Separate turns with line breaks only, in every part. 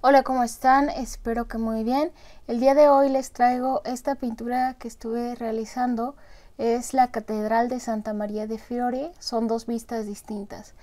Hola, ¿cómo están? Espero que muy bien. El día de hoy les traigo esta pintura que estuve realizando. Es la Catedral de Santa María de Fiore. Son dos vistas distintas.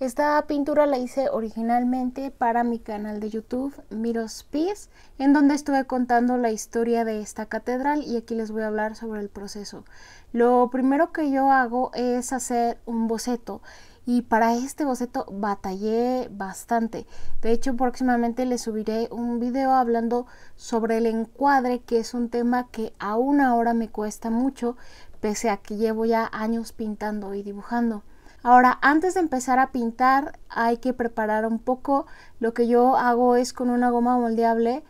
Esta pintura la hice originalmente para mi canal de YouTube Miros Peace, en donde estuve contando la historia de esta catedral y aquí les voy a hablar sobre el proceso. Lo primero que yo hago es hacer un boceto y para este boceto batallé bastante. De hecho, próximamente les subiré un video hablando sobre el encuadre, que es un tema que aún ahora me cuesta mucho, pese a que llevo ya años pintando y dibujando. Ahora, antes de empezar a pintar, hay que preparar un poco. Lo que yo hago es con una goma moldeable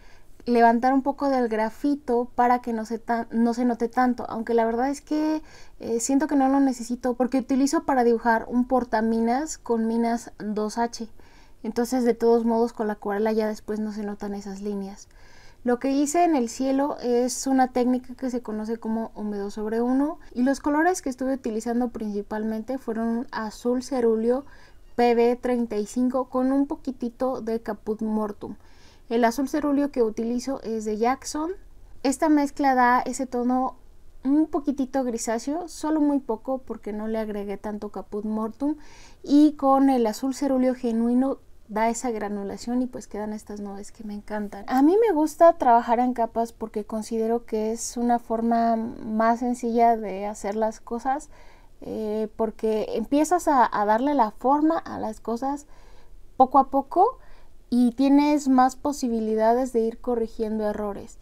levantar un poco del grafito para que no se, no se note tanto, aunque la verdad es que eh, siento que no lo necesito porque utilizo para dibujar un portaminas con minas 2H, entonces de todos modos con la acuarela ya después no se notan esas líneas. Lo que hice en el cielo es una técnica que se conoce como húmedo sobre uno y los colores que estuve utilizando principalmente fueron azul cerúleo PB35 con un poquitito de caput mortum. El azul cerúleo que utilizo es de Jackson. Esta mezcla da ese tono un poquitito grisáceo, solo muy poco porque no le agregué tanto caput mortum. Y con el azul cerúleo genuino da esa granulación y pues quedan estas nubes que me encantan. A mí me gusta trabajar en capas porque considero que es una forma más sencilla de hacer las cosas eh, porque empiezas a darle la forma a las cosas poco a poco y tienes más posibilidades de ir corrigiendo errores.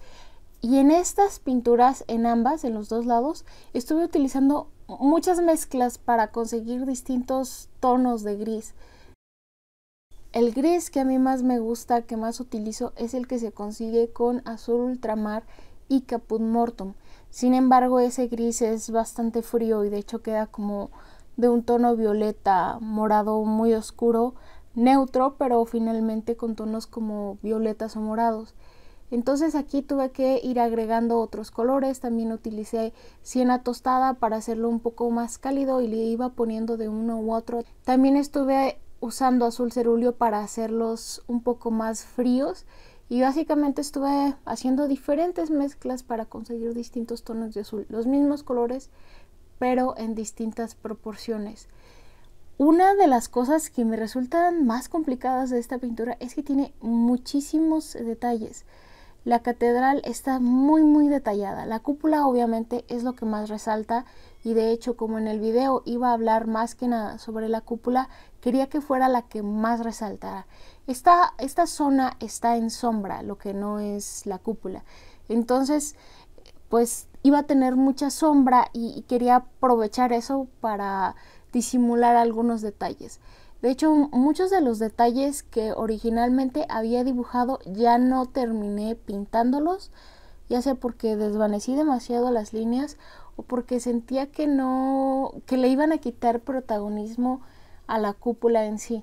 Y en estas pinturas, en ambas, en los dos lados, estuve utilizando muchas mezclas para conseguir distintos tonos de gris. El gris que a mí más me gusta, que más utilizo, es el que se consigue con azul ultramar y caput mortum. Sin embargo, ese gris es bastante frío y de hecho queda como de un tono violeta morado muy oscuro neutro, pero finalmente con tonos como violetas o morados. Entonces aquí tuve que ir agregando otros colores, también utilicé siena tostada para hacerlo un poco más cálido y le iba poniendo de uno u otro. También estuve usando azul cerúleo para hacerlos un poco más fríos y básicamente estuve haciendo diferentes mezclas para conseguir distintos tonos de azul, los mismos colores pero en distintas proporciones. Una de las cosas que me resultan más complicadas de esta pintura es que tiene muchísimos detalles. La catedral está muy muy detallada. La cúpula obviamente es lo que más resalta y de hecho como en el video iba a hablar más que nada sobre la cúpula, quería que fuera la que más resaltara. Esta, esta zona está en sombra, lo que no es la cúpula. Entonces, pues iba a tener mucha sombra y quería aprovechar eso para disimular algunos detalles. De hecho, muchos de los detalles que originalmente había dibujado ya no terminé pintándolos, ya sea porque desvanecí demasiado las líneas o porque sentía que no que le iban a quitar protagonismo a la cúpula en sí.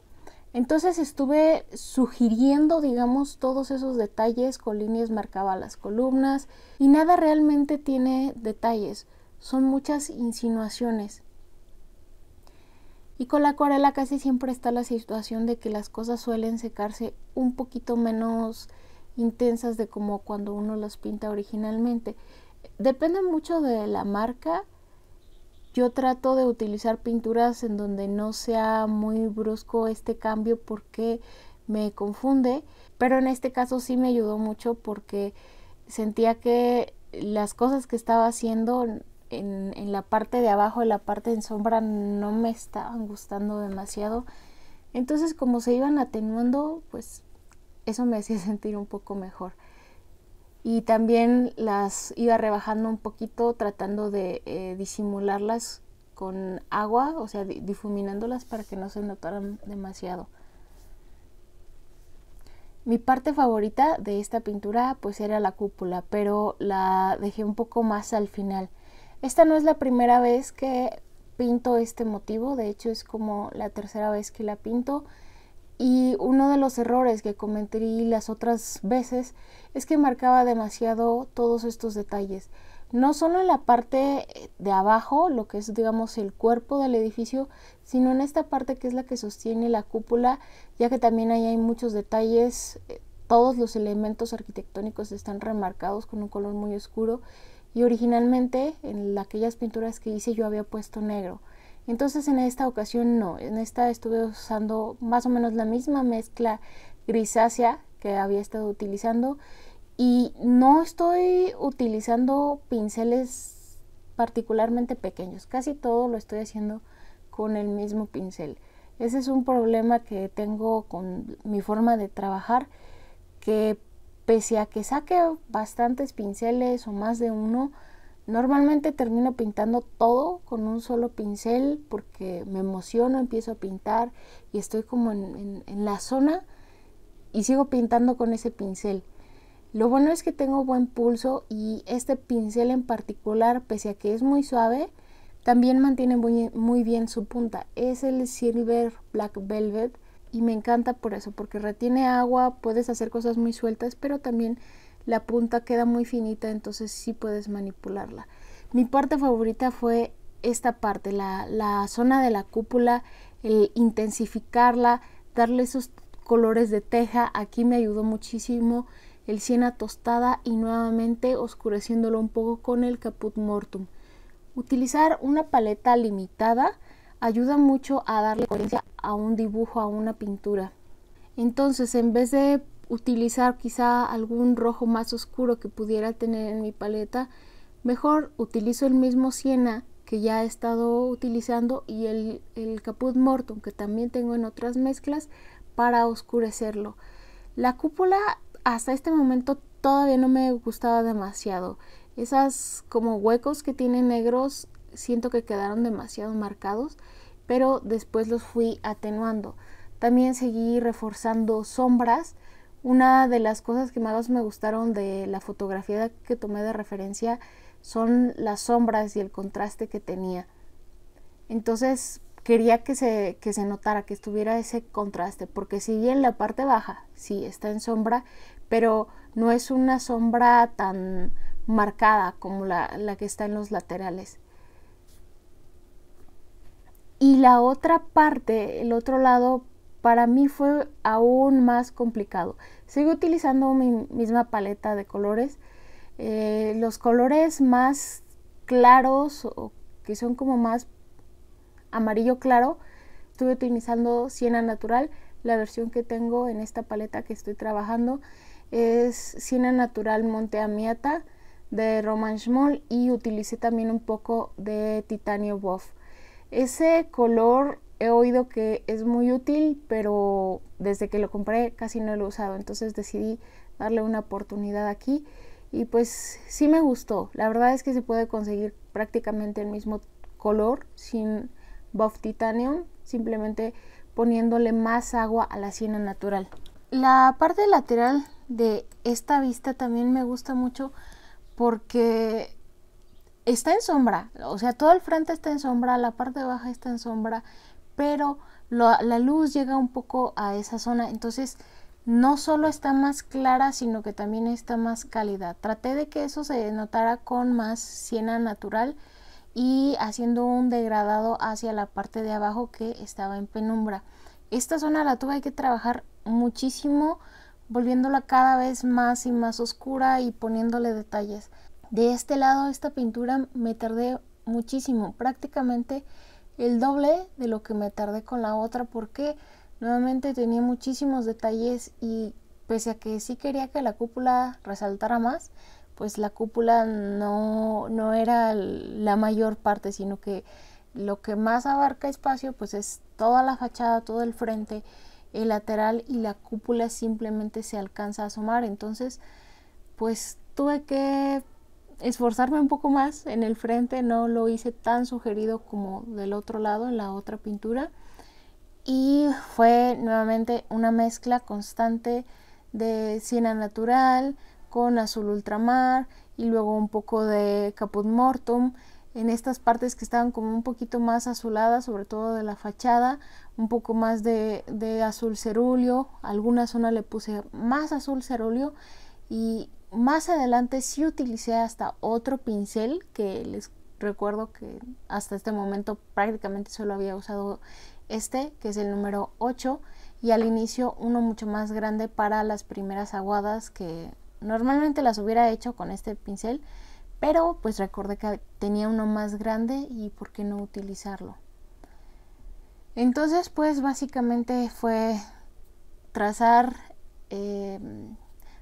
Entonces estuve sugiriendo, digamos, todos esos detalles con líneas marcaba las columnas y nada realmente tiene detalles, son muchas insinuaciones. Y con la acuarela casi siempre está la situación de que las cosas suelen secarse un poquito menos intensas de como cuando uno las pinta originalmente. Depende mucho de la marca. Yo trato de utilizar pinturas en donde no sea muy brusco este cambio porque me confunde, pero en este caso sí me ayudó mucho porque sentía que las cosas que estaba haciendo en, la parte de abajo, en la parte en sombra, no me estaban gustando demasiado. Entonces, como se iban atenuando, pues eso me hacía sentir un poco mejor. Y también las iba rebajando un poquito, tratando de eh, disimularlas con agua, o sea, difuminándolas para que no se notaran demasiado. Mi parte favorita de esta pintura pues era la cúpula, pero la dejé un poco más al final. Esta no es la primera vez que pinto este motivo, de hecho es como la tercera vez que la pinto. Y uno de los errores que cometí las otras veces es que marcaba demasiado todos estos detalles. No solo en la parte de abajo, lo que es digamos el cuerpo del edificio, sino en esta parte que es la que sostiene la cúpula, ya que también ahí hay muchos detalles, eh, todos los elementos arquitectónicos están remarcados con un color muy oscuro y originalmente en aquellas pinturas que hice yo había puesto negro. Entonces en esta ocasión no, en esta estuve usando más o menos la misma mezcla grisácea que había estado utilizando y no estoy utilizando pinceles particularmente pequeños, casi todo lo estoy haciendo con el mismo pincel. Ese es un problema que tengo con mi forma de trabajar que pese a que saque bastantes pinceles o más de uno, normalmente termino pintando todo con un solo pincel porque me emociono, empiezo a pintar y estoy como en, la zona y sigo pintando con ese pincel. Lo bueno es que tengo buen pulso y este pincel en particular, pese a que es muy suave, también mantiene muy, bien su punta. Es el Silver Black Velvet y me encanta por eso, porque retiene agua, puedes hacer cosas muy sueltas, pero también la punta queda muy finita, entonces sí puedes manipularla. Mi parte favorita fue esta parte, la, zona de la cúpula, el intensificarla, darle esos colores de teja, aquí me ayudó muchísimo el siena tostada y nuevamente oscureciéndolo un poco con el caput mortum. Utilizar una paleta limitada ayuda mucho a darle coherencia a un dibujo, a una pintura. Entonces, en vez de utilizar quizá algún rojo más oscuro que pudiera tener en mi paleta, mejor utilizo el mismo siena que ya he estado utilizando y el, el caput morton que también tengo en otras mezclas para oscurecerlo. La cúpula hasta este momento todavía no me gustaba demasiado. Esas como huecos que tienen negros siento que quedaron demasiado marcados, pero después los fui atenuando. También seguí reforzando sombras. Una de las cosas que más me gustaron de la fotografía que tomé de referencia son las sombras y el contraste que tenía. Entonces quería que se, se notara, que estuviera ese contraste, porque si bien la parte baja, sí, está en sombra, pero no es una sombra tan marcada como la que está en los laterales. Y la otra parte, el otro lado, para mí fue aún más complicado. Sigo utilizando mi misma paleta de colores. Eh, los colores más claros que son como más amarillo claro, estuve utilizando Siena Natural. La versión que tengo en esta paleta que estoy trabajando es Siena Natural Monte Amiata de Roman Schmoll y utilicé también un poco de Titanio Buff. Ese color he oído que es muy útil, pero desde que lo compré casi no lo he usado, entonces decidí darle una oportunidad aquí y pues sí me gustó. La verdad es que se puede conseguir prácticamente el mismo color sin buff titanium, simplemente poniéndole más agua a la siena natural. La parte lateral de esta vista también me gusta mucho porque está en sombra, o sea, todo el frente está en sombra, la parte baja está en sombra, pero la luz llega un poco a esa zona, entonces no solo está más clara, sino que también está más cálida. Traté de que eso se notara con más siena natural y haciendo un degradado hacia la parte de abajo que estaba en penumbra. Esta zona la tuve que trabajar muchísimo, volviéndola cada vez más y más oscura y poniéndole detalles. De este lado, esta pintura me tardé muchísimo, prácticamente el doble de lo que me tardé con la otra porque nuevamente tenía muchísimos detalles y pese a que sí quería que la cúpula resaltara más, pues la cúpula no, era la mayor parte, sino que lo que más abarca espacio pues es toda la fachada, todo el frente, el lateral y la cúpula simplemente se alcanza a asomar. Entonces pues tuve que esforzarme un poco más en el frente, no lo hice tan sugerido como del otro lado, en la otra pintura. Y fue nuevamente una mezcla constante de siena natural con azul ultramar y luego un poco de caput mortum en estas partes que estaban como un poquito más azuladas, sobre todo de la fachada, un poco más de, de azul cerúleo, alguna zona le puse más azul cerúleo y más adelante sí utilicé hasta otro pincel que les recuerdo que hasta este momento prácticamente solo había usado este, que es el número 8, y al inicio uno mucho más grande para las primeras aguadas que normalmente las hubiera hecho con este pincel, pero pues recordé que tenía uno más grande y por qué no utilizarlo. Entonces pues básicamente fue trazar em,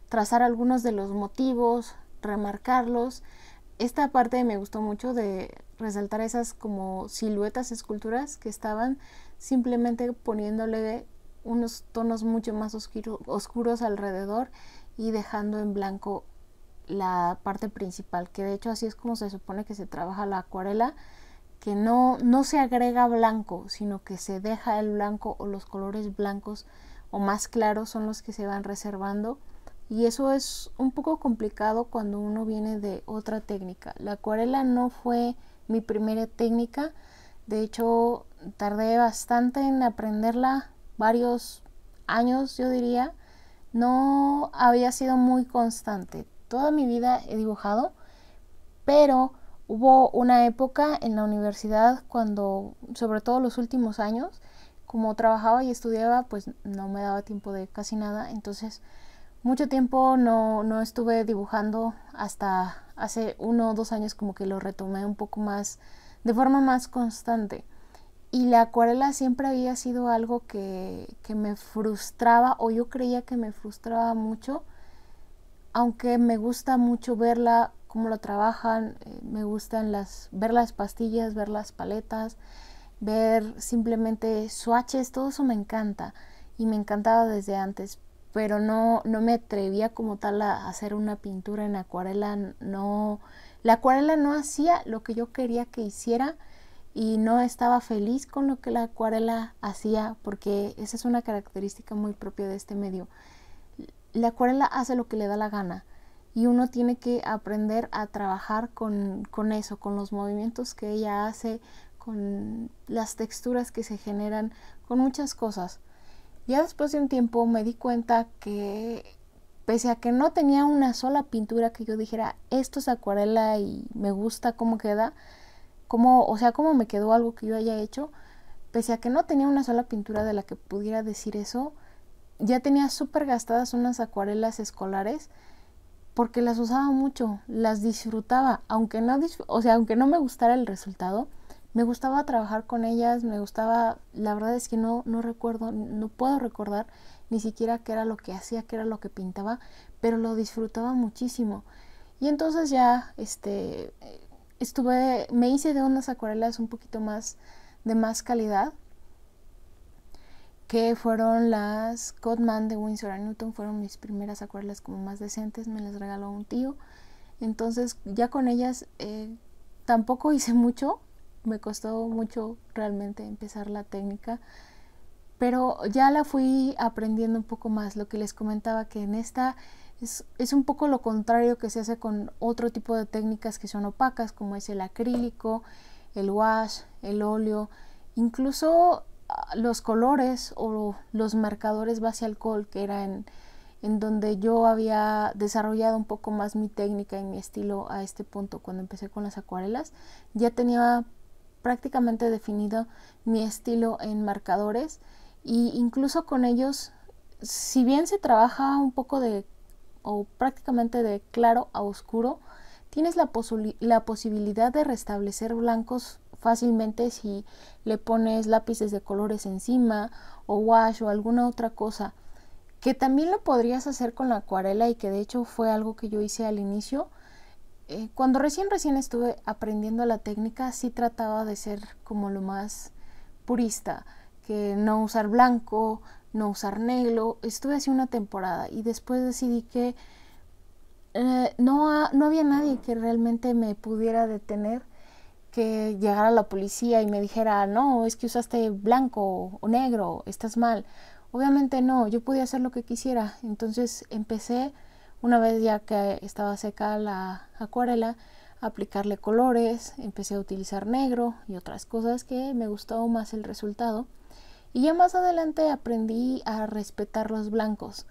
trazar algunos de los motivos, remarcarlos. Esta parte me gustó mucho de resaltar esas como siluetas, esculturas que estaban simplemente poniéndole unos tonos mucho más oscuros alrededor y dejando en blanco la parte principal, que de hecho así es como se supone que se trabaja la acuarela, que no, no se agrega blanco, sino que se deja el blanco o los colores blancos o más claros son los que se van reservando y eso es un poco complicado cuando uno viene de otra técnica. La acuarela no fue mi primera técnica. De hecho, tardé bastante en aprenderla, varios años yo diría. No había sido muy constante. Toda mi vida he dibujado, pero hubo una época en la universidad cuando, sobre todo los últimos años, como trabajaba y estudiaba, pues no me daba tiempo de casi nada. Entonces, mucho tiempo no, estuve dibujando hasta hace uno o dos años como que lo retomé un poco más, de forma más constante. Y la acuarela siempre había sido algo que, me frustraba o yo creía que me frustraba mucho, aunque me gusta mucho verla, cómo lo trabajan, eh, me gustan las, ver las pastillas, ver las paletas, ver simplemente swatches, todo eso me encanta y me encantaba desde antes, pero no, no me atrevía como tal a hacer una pintura en acuarela, no, la acuarela no hacía lo que yo quería que hiciera y no estaba feliz con lo que la acuarela hacía, porque esa es una característica muy propia de este medio. La acuarela hace lo que le da la gana y uno tiene que aprender a trabajar con, con eso, con los movimientos que ella hace, con las texturas que se generan, con muchas cosas. Ya después de un tiempo me di cuenta que pese a que no tenía una sola pintura que yo dijera, esto es acuarela y me gusta cómo queda, cómo, o sea, cómo me quedó algo que yo haya hecho, pese a que no tenía una sola pintura de la que pudiera decir eso, ya tenía súper gastadas unas acuarelas escolares porque las usaba mucho, las disfrutaba, aunque no, o sea, aunque no me gustara el resultado, me gustaba trabajar con ellas, me gustaba, la verdad es que no, no recuerdo, no puedo recordar ni siquiera qué era lo que hacía, qué era lo que pintaba, pero lo disfrutaba muchísimo. Y entonces ya este estuve me hice de unas acuarelas un poquito más de más calidad que fueron las Codman de Winsor Newton, fueron mis primeras acuarelas como más decentes, me las regaló un tío. Entonces ya con ellas eh, tampoco hice mucho, me costó mucho realmente empezar la técnica, pero ya la fui aprendiendo un poco más. Lo que les comentaba que en esta es, un poco lo contrario que se hace con otro tipo de técnicas que son opacas, como es el acrílico, el wash, el óleo, incluso ah, los colores o los marcadores base alcohol, que era en, en donde yo había desarrollado un poco más mi técnica y mi estilo a este punto cuando empecé con las acuarelas. Ya tenía prácticamente definido mi estilo en marcadores e incluso con ellos, si bien se trabaja un poco de o prácticamente de claro a oscuro, tienes la, la posibilidad de restablecer blancos fácilmente si le pones lápices de colores encima o wash o alguna otra cosa que también lo podrías hacer con la acuarela y que de hecho fue algo que yo hice al inicio eh, cuando recién, recién estuve aprendiendo la técnica, sí trataba de ser como lo más purista, que no usar blanco, no usar negro. Estuve así una temporada y después decidí que eh, no, no había nadie que realmente me pudiera detener que llegara la policía y me dijera, no, es que usaste blanco o negro, estás mal. Obviamente no, yo podía hacer lo que quisiera. Entonces empecé una vez ya que estaba seca la acuarela, aplicarle colores, empecé a utilizar negro y otras cosas que me gustó más el resultado. Y ya más adelante aprendí a respetar los blancos,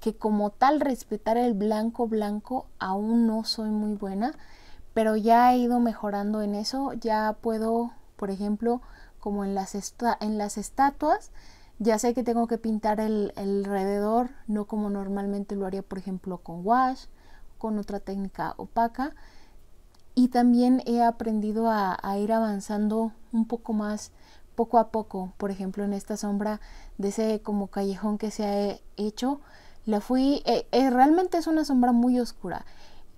que como tal respetar el blanco blanco aún no soy muy buena, pero ya he ido mejorando en eso, ya puedo, por ejemplo, como en las, en las estatuas, ya sé que tengo que pintar el, alrededor, no como normalmente lo haría, por ejemplo, con wash, con otra técnica opaca. Y también he aprendido a, ir avanzando un poco más, poco a poco. Por ejemplo, en esta sombra de ese como callejón que se ha hecho, la fui... Eh, eh, realmente es una sombra muy oscura.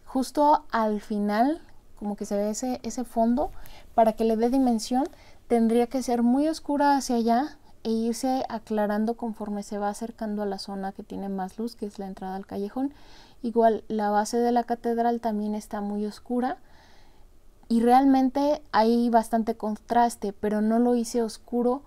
Justo al final, como que se ve ese, ese fondo, para que le dé dimensión, tendría que ser muy oscura hacia allá e irse aclarando conforme se va acercando a la zona que tiene más luz, que es la entrada al callejón. Igual la base de la catedral también está muy oscura y realmente hay bastante contraste, pero no lo hice oscuro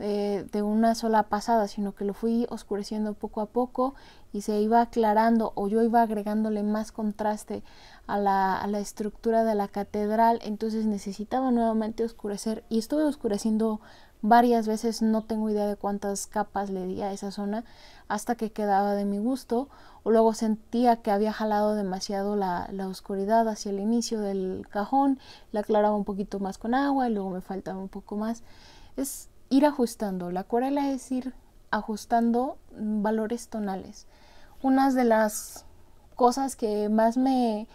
eh, de una sola pasada, sino que lo fui oscureciendo poco a poco y se iba aclarando o yo iba agregándole más contraste a la estructura de la catedral, entonces necesitaba nuevamente oscurecer y estuve oscureciendo varias veces, no tengo idea de cuántas capas le di a esa zona hasta que quedaba de mi gusto. o Luego sentía que había jalado demasiado la, oscuridad hacia el inicio del cajón, la aclaraba un poquito más con agua y luego me faltaba un poco más. Es ir ajustando, la acuarela es ir ajustando valores tonales. Unas de las cosas que más me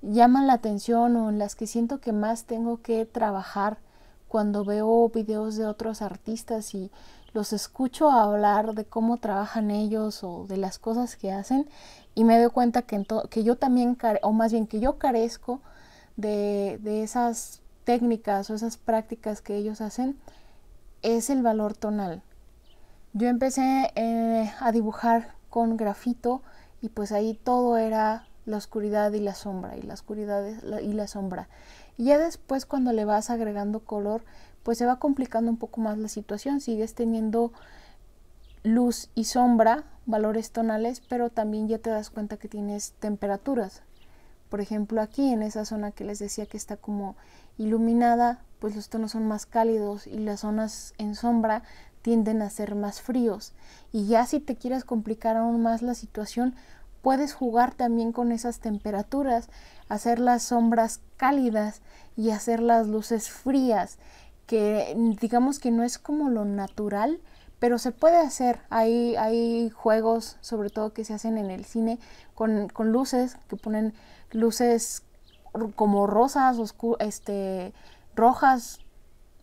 llaman la atención o en las que siento que más tengo que trabajar cuando veo videos de otros artistas y los escucho hablar de cómo trabajan ellos o de las cosas que hacen y me doy cuenta que, que yo también, o más bien que yo carezco de, esas técnicas o esas prácticas que ellos hacen, es el valor tonal. Yo empecé eh, a dibujar con grafito y pues ahí todo era la oscuridad y la sombra y la oscuridad y la sombra. Y ya después cuando le vas agregando color, pues se va complicando un poco más la situación. Sigues teniendo luz y sombra, valores tonales, pero también ya te das cuenta que tienes temperaturas. Por ejemplo, aquí en esa zona que les decía que está como iluminada, pues los tonos son más cálidos y las zonas en sombra tienden a ser más fríos. Y ya si te quieres complicar aún más la situación, puedes jugar también con esas temperaturas, hacer las sombras cálidas y hacer las luces frías, que mm, digamos que no es como lo natural, pero se puede hacer. Hay, hay juegos, sobre todo que se hacen en el cine, con, luces, que ponen luces como rosas, este, rojas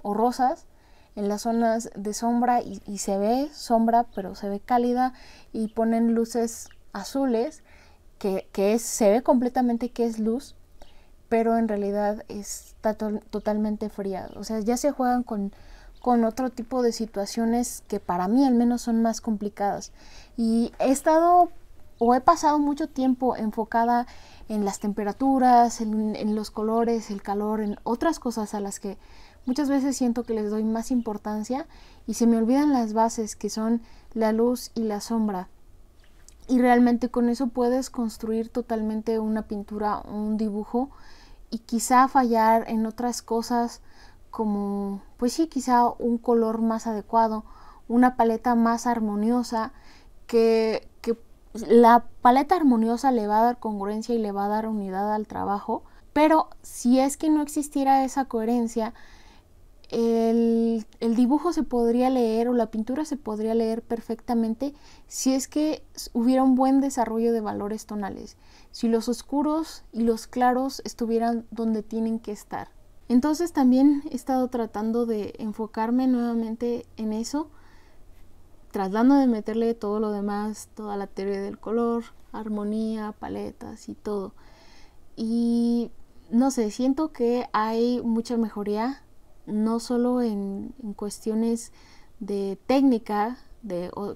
o rosas en las zonas de sombra y, y se ve sombra, pero se ve cálida y ponen luces azules, que, se ve completamente que es luz, pero en realidad está totalmente fría. O sea, ya se juegan con, con otro tipo de situaciones que para mí al menos son más complicadas. Y he estado o he pasado mucho tiempo enfocada en las temperaturas, en, los colores, el calor, en otras cosas a las que muchas veces siento que les doy más importancia y se me olvidan las bases que son la luz y la sombra y realmente con eso puedes construir totalmente una pintura un dibujo y quizá fallar en otras cosas como, pues sí, quizá un color más adecuado, una paleta más armoniosa, que, que la paleta armoniosa le va a dar congruencia y le va a dar unidad al trabajo, pero si es que no existiera esa coherencia, el, dibujo se podría leer o la pintura se podría leer perfectamente si es que hubiera un buen desarrollo de valores tonales, si los oscuros y los claros estuvieran donde tienen que estar. Entonces también he estado tratando de enfocarme nuevamente en eso, tratando de meterle todo lo demás, toda la teoría del color, armonía, paletas y todo. Y no sé, siento que hay mucha mejoría no solo en, cuestiones de técnica,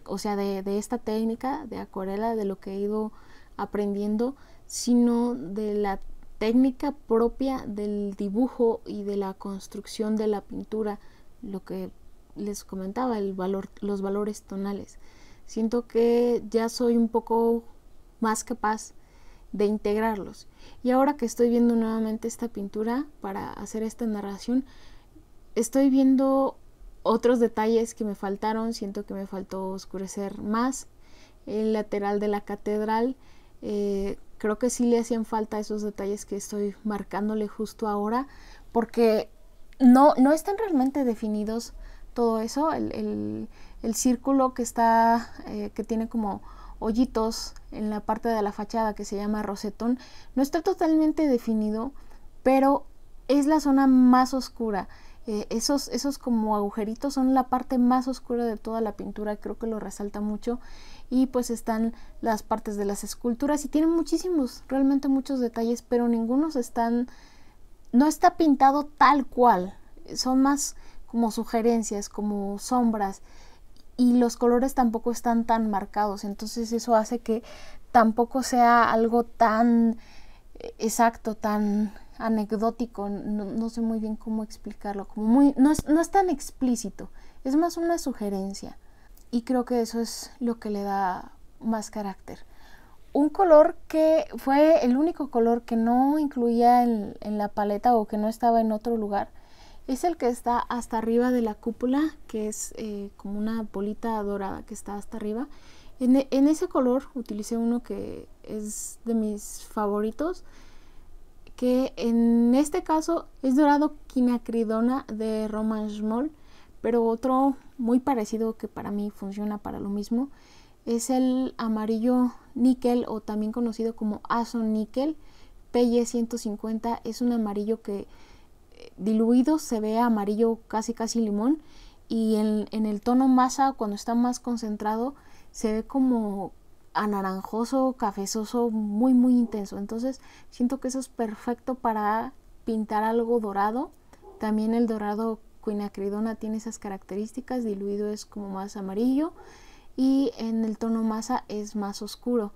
o, sea, de, esta técnica de acuarela, de lo que he ido aprendiendo, sino de la técnica propia del dibujo y de la construcción de la pintura, lo que les comentaba, valor, los valores tonales. Siento que ya soy un poco más capaz de integrarlos. Y ahora que estoy viendo nuevamente esta pintura para hacer esta narración, estoy viendo otros detalles que me faltaron, siento que me faltó oscurecer más el lateral de la catedral. Eh, creo que sí le hacían falta esos detalles que estoy marcándole justo ahora, porque no, están realmente definidos todo eso, el, círculo que está, eh, que tiene como hoyitos en la parte de la fachada que se llama rosetón, no está totalmente definido, pero es la zona más oscura. Eh, esos, esos como agujeritos son la parte más oscura de toda la pintura, creo que lo resalta mucho. Y pues están las partes de las esculturas y tienen muchísimos, realmente muchos detalles, pero ningunos están, no está pintado tal cual, son más como sugerencias, como sombras y los colores tampoco están tan marcados, entonces eso hace que tampoco sea algo tan eh, exacto, tan anecdótico, no, sé muy bien cómo explicarlo, como muy, no es, tan explícito, es más una sugerencia y creo que eso es lo que le da más carácter. Un color que fue el único color que no incluía en, la paleta o que no estaba en otro lugar es el que está hasta arriba de la cúpula, que es eh, como una bolita dorada que está hasta arriba. En, en ese color utilicé uno que es de mis favoritos, que en este caso es dorado quinacridona de Schmoll, pero otro muy parecido que para mí funciona para lo mismo es el amarillo níquel o también conocido como Aso níquel. PY150 es un amarillo que eh, diluido se ve amarillo casi casi limón y en, en el tono masa cuando está más concentrado se ve como anaranjoso, cafezoso, muy, muy intenso. Entonces siento que eso es perfecto para pintar algo dorado. También el dorado quinacridona tiene esas características, diluido es como más amarillo y en el tono masa es más oscuro.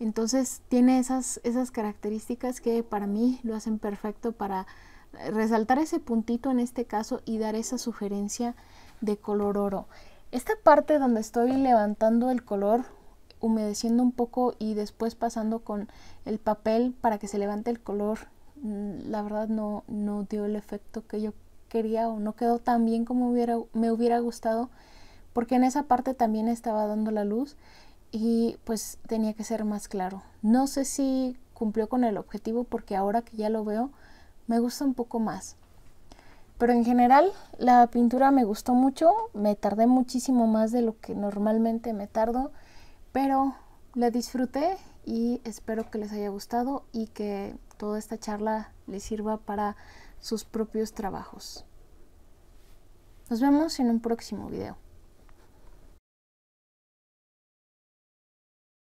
Entonces tiene esas, esas características que para mí lo hacen perfecto para resaltar ese puntito en este caso y dar esa sugerencia de color oro. Esta parte donde estoy levantando el color humedeciendo un poco y después pasando con el papel para que se levante el color, mm, la verdad no, dio el efecto que yo quería o no quedó tan bien como hubiera, me hubiera gustado porque en esa parte también estaba dando la luz y pues tenía que ser más claro. No sé si cumplió con el objetivo porque ahora que ya lo veo me gusta un poco más. Pero en general la pintura me gustó mucho, me tardé muchísimo más de lo que normalmente me tardo pero la disfruté y espero que les haya gustado y que toda esta charla les sirva para sus propios trabajos. Nos vemos en un próximo video.